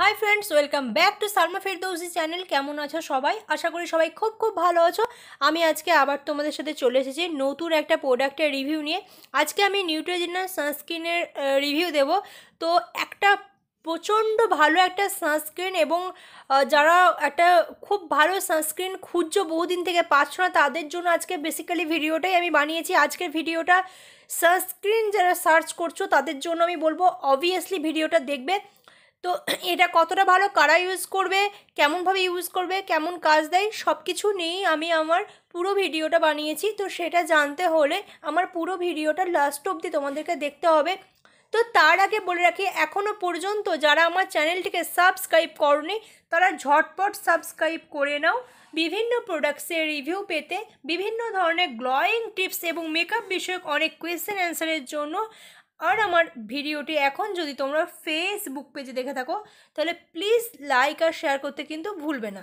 high friends welcome back to Salma Ferdousi channel কেমন আছো সবাই আশা করি সবাই খুব খুব ভালো আছো আমি আজকে আবার তোমাদের সাথে চলে এসেছি নতুন একটা প্রোডাক্টের রিভিউ নিয়ে আজকে আমি নিউট্রোজিনাল সানস্ক্রিনের রিভিউ দেব তো একটা প্রচণ্ড ভালো একটা সানস্ক্রিন এবং যারা একটা খুব ভালো সানস্ক্রিন খুঁজছো বহুদিন থেকে পাচ্ছ না তাদের জন্য আজকে বেসিক্যালি ভিডিওটাই আমি বানিয়েছি আজকের ভিডিওটা সানস্ক্রিন যারা সার্চ করছো তাদের জন্য আমি বলবো অবভিয়াসলি ভিডিওটা দেখবে তো এটা কতটা ভালো কারা ইউজ করবে কেমনভাবে ইউজ করবে কেমন কাজ দেয় সব কিছু নিয়েই আমি আমার পুরো ভিডিওটা বানিয়েছি তো সেটা জানতে হলে আমার পুরো ভিডিওটা লাস্ট অবধি তোমাদেরকে দেখতে হবে তো তার আগে বলে রাখি এখনও পর্যন্ত যারা আমার চ্যানেলটিকে সাবস্ক্রাইব করনি তারা ঝটপট সাবস্ক্রাইব করে নাও বিভিন্ন প্রোডাক্টসের রিভিউ পেতে বিভিন্ন ধরনের গ্লোয়িং টিপস এবং মেকআপ বিষয়ক অনেক কোয়েশ্চেন অ্যান্সারের জন্য আর আমার ভিডিওটি এখন যদি তোমরা ফেসবুক পেজে দেখে থাকো তাহলে প্লিজ লাইক আর শেয়ার করতে কিন্তু ভুলবে না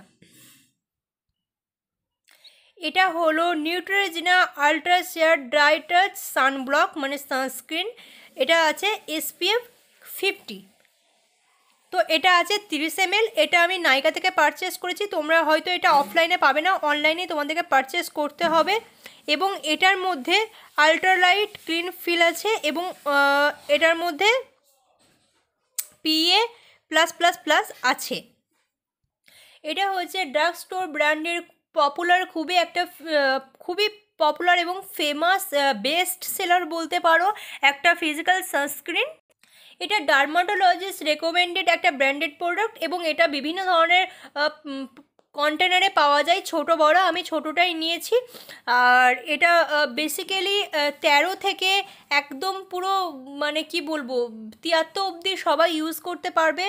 এটা হলো Neutrogena ultra sheer dry touch sunblock মানে সানস্ক্রিন এটা আছে এসপিএফ ফিফটি তো এটা আছে তিরিশ এম এটা আমি নাইকা থেকে পারচেস করেছি তোমরা হয়তো এটা অফলাইনে পাবে না অনলাইনে তোমাদেরকে পারচেস করতে হবে এবং এটার মধ্যে আল্ট্রালাইট গ্রিন ফিল আছে এবং এটার মধ্যে পিএ প্লাস প্লাস প্লাস আছে এটা হচ্ছে ড্রাগ স্টোর ব্র্যান্ডের পপুলার খুবই একটা খুবই পপুলার এবং ফেমাস বেস্ট সেলার বলতে পারো একটা ফিজিক্যাল সানস্ক্রিন এটা ডার্মাটোলজিস্ট রেকমেন্ডেড একটা ব্র্যান্ডেড প্রোডাক্ট এবং এটা বিভিন্ন ধরনের কন্টেনারে পাওয়া যায় ছোট বড় আমি ছোটোটাই নিয়েছি আর এটা বেসিক্যালি তেরো থেকে একদম পুরো মানে কি বলবো তিয়াত্তর অবধি সবাই ইউজ করতে পারবে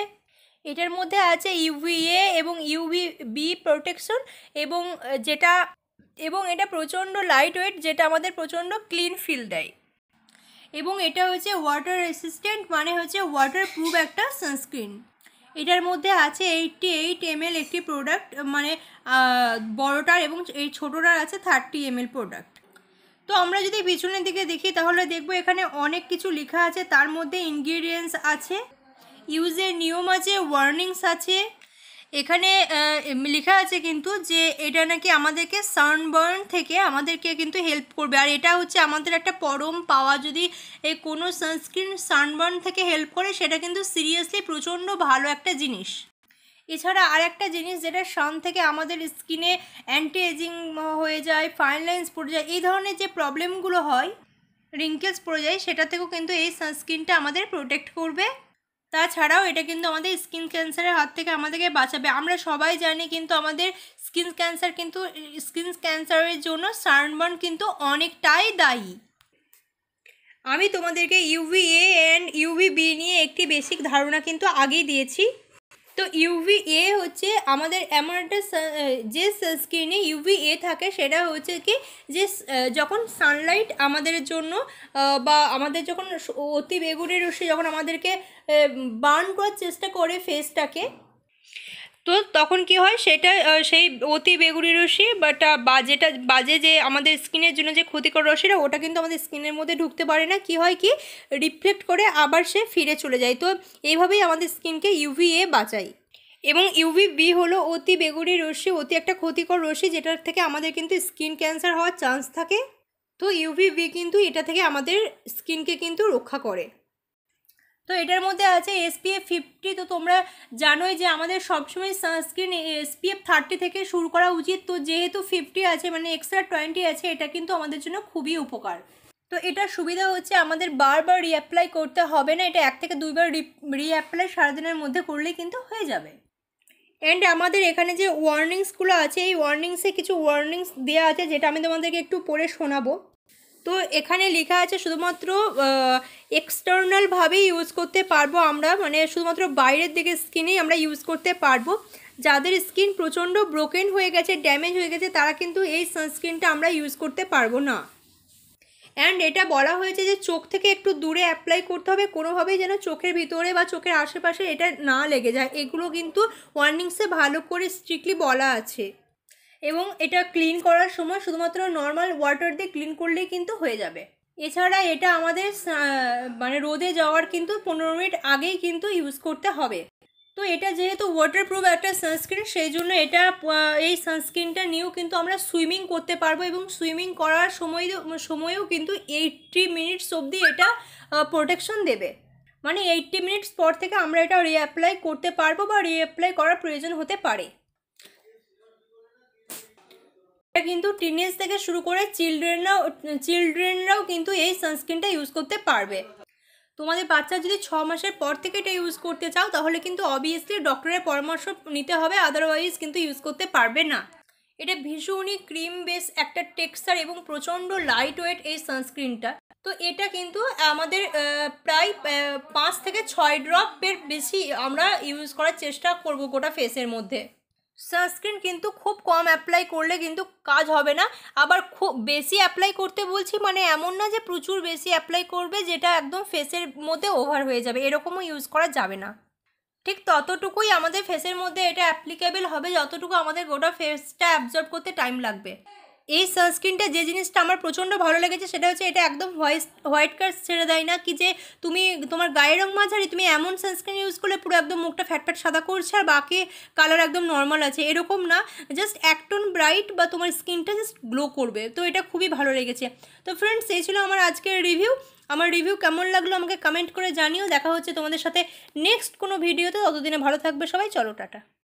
এটার মধ্যে আছে ইউভিএ এবং ইউভি বি প্রোটেকশন এবং যেটা এবং এটা প্রচণ্ড লাইট ওয়েট যেটা আমাদের প্রচণ্ড ক্লিন ফিল দেয় এবং এটা হচ্ছে ওয়াটার রেসিস্ট্যান্ট মানে হচ্ছে ওয়াটার প্রুফ একটা সানস্ক্রিন এটার মধ্যে আছে এইটটি এইট এমএল একটি প্রোডাক্ট মানে বড়টার এবং এই ছোটোটার আছে থার্টি এমএল প্রোডাক্ট তো আমরা যদি পিছনের দিকে দেখি তাহলে দেখব এখানে অনেক কিছু লেখা আছে তার মধ্যে ইনগ্রিডিয়েন্টস আছে ইউজের নিয়ম আছে ওয়ার্নিংস আছে এখানে লেখা আছে কিন্তু যে এটা নাকি আমাদেরকে সানবার্ন থেকে আমাদেরকে কিন্তু হেল্প করবে আর এটা হচ্ছে আমাদের একটা পরম পাওয়া যদি এই কোনো সানস্ক্রিন সানবার্ন থেকে হেল্প করে সেটা কিন্তু সিরিয়াসলি প্রচণ্ড ভালো একটা জিনিস এছাড়া আর একটা জিনিস যেটা সান থেকে আমাদের স্কিনে অ্যান্টি এজিং হয়ে যায় ফাইন লাইন্স পড়ে যায় এই ধরনের যে প্রবলেমগুলো হয় রিঙ্কেলস পড়ে যায় সেটা থেকেও কিন্তু এই সানস্ক্রিনটা আমাদের প্রোটেক্ট করবে তাছাড়াও এটা কিন্তু আমাদের স্কিন ক্যান্সারের হাত থেকে আমাদেরকে বাঁচাবে আমরা সবাই জানি কিন্তু আমাদের স্কিন ক্যান্সার কিন্তু স্কিন ক্যান্সারের জন্য সানবার্ন কিন্তু অনেকটাই দায়ী আমি তোমাদেরকে UV A and UV B নিয়ে একটি বেসিক ধারণা কিন্তু আগেই দিয়েছি তো ইউভি এ হচ্ছে আমাদের এমন একটা যে স্ক্রিনে ইউভি এ থাকে সেটা হচ্ছে কি যে যখন সানলাইট আমাদের জন্য বা আমাদের যখন অতি বেগুনের রশ্মি যখন আমাদেরকে বার্ন করার চেষ্টা করে ফেসটাকে তো তখন কি হয় সেটা সেই অতি বেগুনি রশ্মি বাটা বা যেটা বাজে যে আমাদের স্কিনের জন্য যে ক্ষতিকর রশ্মিটা ওটা কিন্তু আমাদের স্কিনের মধ্যে ঢুকতে পারে না কি হয় কি রিফ্লেক্ট করে আবার সে ফিরে চলে যায় তো এইভাবেই আমাদের স্কিনকে ইউভিএ বাঁচায় এবং ইউভি বি হলো অতি বেগুনি রশ্মি অতি একটা ক্ষতিকর রশ্মি যেটার থেকে আমাদের কিন্তু স্কিন ক্যান্সার হওয়ার চান্স থাকে তো ইউভি বি কিন্তু এটা থেকে আমাদের স্কিনকে কিন্তু রক্ষা করে তো এটার মধ্যে আছে এসপিএফ ফিফটি তো তোমরা জানোই যে আমাদের সবসময় সানস্ক্রিন এসপিএফ থার্টি থেকে শুরু করা উচিত তো যেহেতু ফিফটি আছে মানে এক্সট্রা টোয়েন্টি আছে এটা কিন্তু আমাদের জন্য খুবই উপকার তো এটার সুবিধা হচ্ছে আমাদের বারবার রিঅ্যাপ্লাই করতে হবে না এটা এক থেকে দুইবার রিঅ্যাপ্লাই সারাদিনের মধ্যে করলেই কিন্তু হয়ে যাবে অ্যান্ড আমাদের এখানে যে ওয়ার্নিংসগুলো আছে এই ওয়ার্নিংসে কিছু ওয়ার্নিংস দেওয়া আছে যেটা আমি তোমাদেরকে একটু পড়ে শোনাবো তো এখানে লেখা আছে শুধুমাত্র এক্সটার্নালভাবেই ইউজ করতে পারবো আমরা মানে শুধুমাত্র বাইরের দিকে স্কিনেই আমরা ইউজ করতে পারবো যাদের স্কিন প্রচণ্ড ব্রোকেন হয়ে গেছে ড্যামেজ হয়ে গেছে তারা কিন্তু এই সানস্ক্রিনটা আমরা ইউজ করতে পারবো না অ্যান্ড এটা বলা হয়েছে যে চোখ থেকে একটু দূরে অ্যাপ্লাই করতে হবে কোনোভাবেই যেন চোখের ভিতরে বা চোখের আশেপাশে এটা না লেগে যায় এগুলো কিন্তু ওয়ার্নিংসে ভালো করে স্ট্রিক্টলি বলা আছে এবং এটা ক্লিন করার সময় শুধুমাত্র নর্মাল ওয়াটার দিয়ে ক্লিন করলেই কিন্তু হয়ে যাবে এছাড়া এটা আমাদের মানে রোদে যাওয়ার কিন্তু পনেরো মিনিট আগেই কিন্তু ইউজ করতে হবে তো এটা যেহেতু ওয়াটার প্রুফ একটা সানস্ক্রিন সেই জন্য এটা এই সানস্ক্রিনটা নিয়েও কিন্তু আমরা সুইমিং করতে পারবো এবং সুইমিং করার সময় সময়েও কিন্তু এইটটি মিনিটস অবধি এটা প্রোটেকশন দেবে মানে এইটটি মিনিটস পর থেকে আমরা এটা রিঅ্যাপ্লাই করতে পারবো বা রিঅ্যাপ্লাই করার প্রয়োজন হতে পারে কিন্তু টিনেজ থেকে শুরু করে চিলড্রেনরাও চিলড্রেনরাও কিন্তু এই সানস্ক্রিনটা ইউজ করতে পারবে তোমাদের বাচ্চা যদি ছ মাসের পর থেকে এটা ইউজ করতে চাও তাহলে কিন্তু অবভিয়াসলি ডক্টরের পরামর্শ নিতে হবে আদারওয়াইজ কিন্তু ইউজ করতে পারবে না এটা ভীষণই ক্রিম বেস একটা টেক্সচার এবং প্রচণ্ড লাইট ওয়েট এই সানস্ক্রিনটা তো এটা কিন্তু আমাদের প্রায় পাঁচ থেকে ছয় ড্রপের বেশি আমরা ইউজ করার চেষ্টা করব গোটা ফেসের মধ্যে সানস্ক্রিন কিন্তু খুব কম অ্যাপ্লাই করলে কিন্তু কাজ হবে না আবার খুব বেশি অ্যাপ্লাই করতে বলছি মানে এমন না যে প্রচুর বেশি অ্যাপ্লাই করবে যেটা একদম ফেসের মধ্যে ওভার হয়ে যাবে এরকমও ইউজ করা যাবে না ঠিক ততটুকুই আমাদের ফেসের মধ্যে এটা অ্যাপ্লিকেবল হবে যতটুকু আমাদের গোটা ফেসটা অ্যাবজর্ব করতে টাইম লাগবে এই সানস্ক্রিনটা যে জিনিসটা আমার প্রচণ্ড ভালো লেগেছে সেটা হচ্ছে এটা একদম হোয়াইট হোয়াইট কার্স ছেড়ে দেয় না কি যে তুমি তোমার গায়ের রং মাঝারি তুমি এমন সানস্ক্রিন ইউজ করলে পুরো একদম মুখটা ফ্যাট ফ্যাট সাদা করছে আর বাকি কালার একদম নর্মাল আছে এরকম না জাস্ট একটন ব্রাইট বা তোমার স্কিনটা জাস্ট গ্লো করবে তো এটা খুবই ভালো লেগেছে তো ফ্রেন্ডস এই ছিল আমার আজকের রিভিউ আমার রিভিউ কেমন লাগলো আমাকে কমেন্ট করে জানিও দেখা হচ্ছে তোমাদের সাথে নেক্সট কোনো ভিডিওতে ততদিনে ভালো থাকবে সবাই চলো টাটা